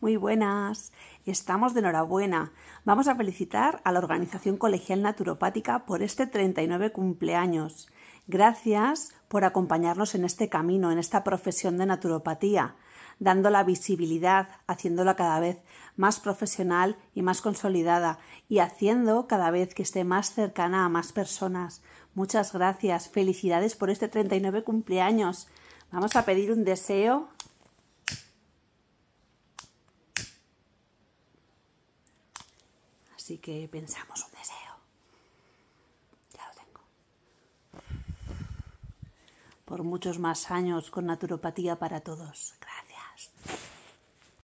Muy buenas, estamos de enhorabuena. Vamos a felicitar a la Organización Colegial Naturopática por este 39 cumpleaños. Gracias por acompañarnos en este camino, en esta profesión de naturopatía, dando la visibilidad, haciéndola cada vez más profesional y más consolidada y haciendo cada vez que esté más cercana a más personas. Muchas gracias, felicidades por este 39 cumpleaños. Vamos a pedir un deseo Así que pensamos un deseo. Ya lo tengo. Por muchos más años con naturopatía para todos. Gracias.